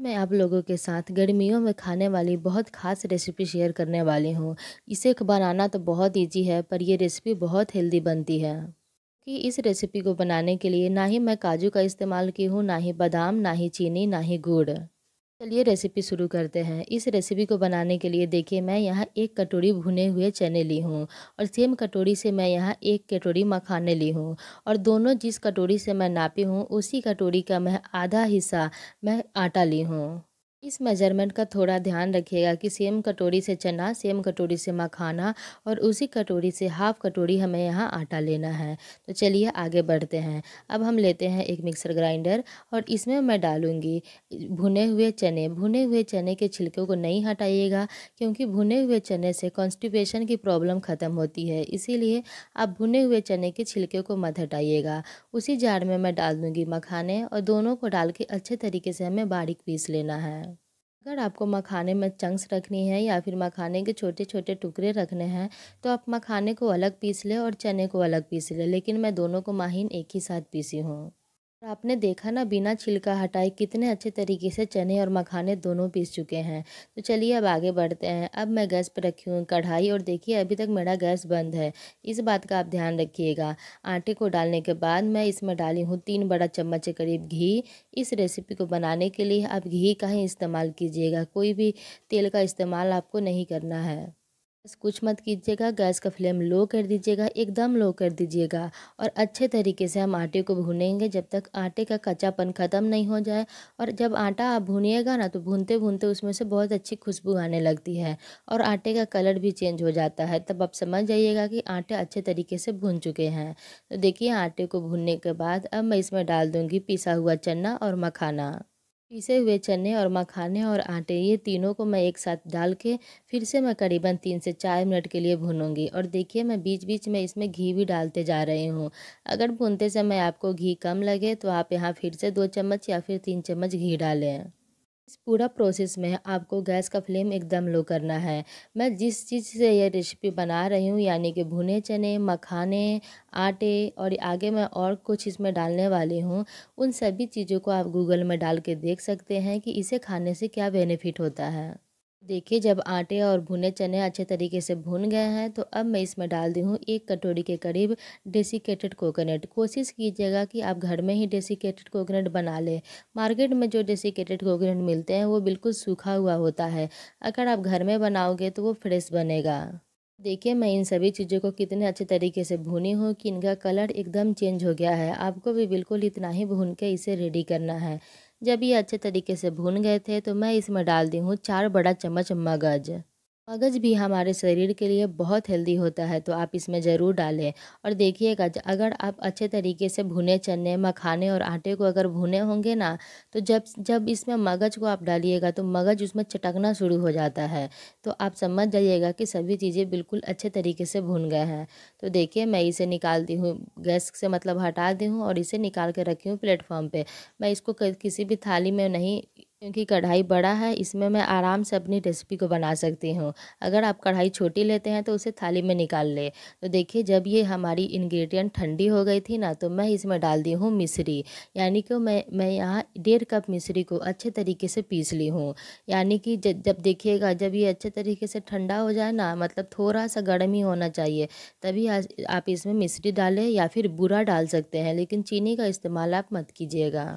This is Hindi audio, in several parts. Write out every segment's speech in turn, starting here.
मैं आप लोगों के साथ गर्मियों में खाने वाली बहुत खास रेसिपी शेयर करने वाली हूँ इसे बनाना तो बहुत इजी है पर यह रेसिपी बहुत हेल्दी बनती है कि इस रेसिपी को बनाने के लिए ना ही मैं काजू का इस्तेमाल की हूँ ना ही बादाम ना ही चीनी ना ही गुड़ चलिए रेसिपी शुरू करते हैं इस रेसिपी को बनाने के लिए देखिए मैं यहाँ एक कटोरी भुने हुए चने ली हूँ और सेम कटोरी से मैं यहाँ एक कटोरी मखाने ली हूँ और दोनों जिस कटोरी से मैं नापी हूँ उसी कटोरी का मैं आधा हिस्सा मैं आटा ली हूँ इस मेजरमेंट का थोड़ा ध्यान रखिएगा कि सेम कटोरी से चना सेम कटोरी से मखाना और उसी कटोरी से हाफ कटोरी हमें यहाँ आटा लेना है तो चलिए आगे बढ़ते हैं अब हम लेते हैं एक मिक्सर ग्राइंडर और इसमें मैं डालूँगी भुने हुए चने भुने हुए चने के छिलके को नहीं हटाइएगा क्योंकि भुने हुए चने से कॉन्स्टिपेशन की प्रॉब्लम ख़त्म होती है इसीलिए आप भुने हुए चने के छिलके को मत हटाइएगा उसी जार में मैं डाल दूँगी मखाने और दोनों को डाल के अच्छे तरीके से हमें बारीक पीस लेना है अगर आपको मखाने में चंक्स रखनी है या फिर मखाने के छोटे छोटे टुकड़े रखने हैं तो आप मखाने को अलग पीस लें और चने को अलग पीस लें लेकिन मैं दोनों को माहिन एक ही साथ पीसी हूँ आपने देखा ना बिना छिलका हटाए कितने अच्छे तरीके से चने और मखाने दोनों पीस चुके हैं तो चलिए अब आगे बढ़ते हैं अब मैं गैस पर रखी हूँ कढ़ाई और देखिए अभी तक मेरा गैस बंद है इस बात का आप ध्यान रखिएगा आटे को डालने के बाद मैं इसमें डाली हूँ तीन बड़ा चम्मच के करीब घी इस रेसिपी को बनाने के लिए आप घी का ही इस्तेमाल कीजिएगा कोई भी तेल का इस्तेमाल आपको नहीं करना है बस कुछ मत कीजिएगा गैस का फ्लेम लो कर दीजिएगा एकदम लो कर दीजिएगा और अच्छे तरीके से हम आटे को भूनेंगे जब तक आटे का कच्चापन ख़त्म नहीं हो जाए और जब आटा आप भूनिएगा ना तो भूनते भूनते उसमें से बहुत अच्छी खुशबू आने लगती है और आटे का कलर भी चेंज हो जाता है तब आप समझ जाइएगा कि आटे अच्छे तरीके से भून चुके हैं तो देखिए आटे को भूनने के बाद अब मैं इसमें डाल दूँगी पिसा हुआ चना और मखाना पीसे हुए चने और मखाने और आटे ये तीनों को मैं एक साथ डाल के फिर से मैं करीबन तीन से चार मिनट के लिए भूनूंगी और देखिए मैं बीच बीच में इसमें घी भी डालते जा रही हूँ अगर भूनते समय आपको घी कम लगे तो आप यहाँ फिर से दो चम्मच या फिर तीन चम्मच घी डालें इस पूरा प्रोसेस में आपको गैस का फ्लेम एकदम लो करना है मैं जिस चीज़ से ये रेसिपी बना रही हूँ यानी कि भुने चने मखाने आटे और आगे मैं और कुछ इसमें डालने वाली हूँ उन सभी चीज़ों को आप गूगल में डाल के देख सकते हैं कि इसे खाने से क्या बेनिफिट होता है देखिए जब आटे और भुने चने अच्छे तरीके से भुन गए हैं तो अब मैं इसमें डाल दी हूँ एक कटोरी के करीब डेसिकेटेड कोकोनट कोशिश कीजिएगा कि आप घर में ही डेसिकेटेड कोकोनट बना लें मार्केट में जो डेसिकेटेड कोकोनट मिलते हैं वो बिल्कुल सूखा हुआ होता है अगर आप घर में बनाओगे तो वो फ्रेश बनेगा देखिए मैं इन सभी चीज़ों को कितने अच्छे तरीके से भूनी हूँ कि इनका कलर एकदम चेंज हो गया है आपको भी बिल्कुल इतना ही भून के इसे रेडी करना है जब ये अच्छे तरीके से भून गए थे तो मैं इसमें डाल दी हूँ चार बड़ा चम्मच मगज मगज भी हमारे शरीर के लिए बहुत हेल्दी होता है तो आप इसमें ज़रूर डालें और देखिएगा अगर आप अच्छे तरीके से भुने चने मखाने और आटे को अगर भुने होंगे ना तो जब जब इसमें मगज को आप डालिएगा तो मगज उसमें चटकना शुरू हो जाता है तो आप समझ जाइएगा कि सभी चीज़ें बिल्कुल अच्छे तरीके से भुन गए हैं तो देखिए मैं इसे निकालती हूँ गैस से मतलब हटा दी हूँ और इसे निकाल के रखी हूँ प्लेटफॉर्म पर मैं इसको किसी भी थाली में नहीं क्योंकि कढ़ाई बड़ा है इसमें मैं आराम से अपनी रेसिपी को बना सकती हूँ अगर आप कढ़ाई छोटी लेते हैं तो उसे थाली में निकाल ले तो देखिए जब ये हमारी इंग्रेडिएंट ठंडी हो गई थी ना तो मैं इसमें डाल दी हूँ मिश्री यानी कि मैं मैं यहाँ डेढ़ कप मिश्री को अच्छे तरीके से पीस ली हूँ यानी कि जब जब देखिएगा जब ये अच्छे तरीके से ठंडा हो जाए ना मतलब थोड़ा सा गर्म ही होना चाहिए तभी आप इसमें मिश्री डालें या फिर बुरा डाल सकते हैं लेकिन चीनी का इस्तेमाल आप मत कीजिएगा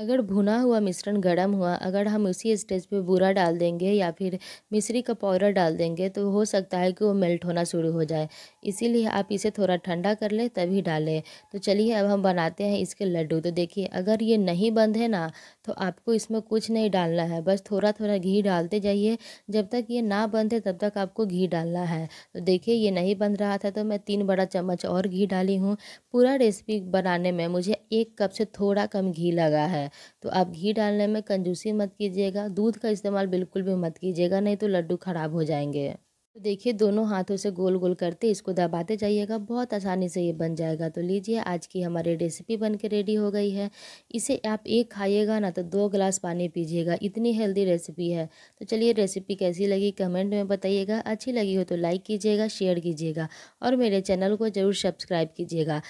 अगर भुना हुआ मिश्रण गर्म हुआ अगर हम उसी स्टेज पे बूरा डाल देंगे या फिर मिश्री का पाउडर डाल देंगे तो हो सकता है कि वो मेल्ट होना शुरू हो जाए इसीलिए आप इसे थोड़ा ठंडा कर लें तभी डालें तो चलिए अब हम बनाते हैं इसके लड्डू तो देखिए अगर ये नहीं बंद है ना तो आपको इसमें कुछ नहीं डालना है बस थोड़ा थोड़ा घी डालते जाइए जब तक ये ना बंद है तब तक आपको घी डालना है तो देखिए ये नहीं बंद रहा था तो मैं तीन बड़ा चम्मच और घी डाली हूँ पूरा रेसिपी बनाने में मुझे एक कप से थोड़ा कम घी लगा है है तो आप घी डालने में कंजूसी मत कीजिएगा दूध का इस्तेमाल बिल्कुल भी मत कीजिएगा नहीं तो लड्डू ख़राब हो जाएंगे तो देखिए दोनों हाथों से गोल गोल करते इसको दबाते जाइएगा बहुत आसानी से ये बन जाएगा तो लीजिए आज की हमारी रेसिपी बन के रेडी हो गई है इसे आप एक खाइएगा ना तो दो गिलास पानी पीजिएगा इतनी हेल्दी रेसिपी है तो चलिए रेसिपी कैसी लगी कमेंट में बताइएगा अच्छी लगी हो तो लाइक कीजिएगा शेयर कीजिएगा और मेरे चैनल को ज़रूर सब्सक्राइब कीजिएगा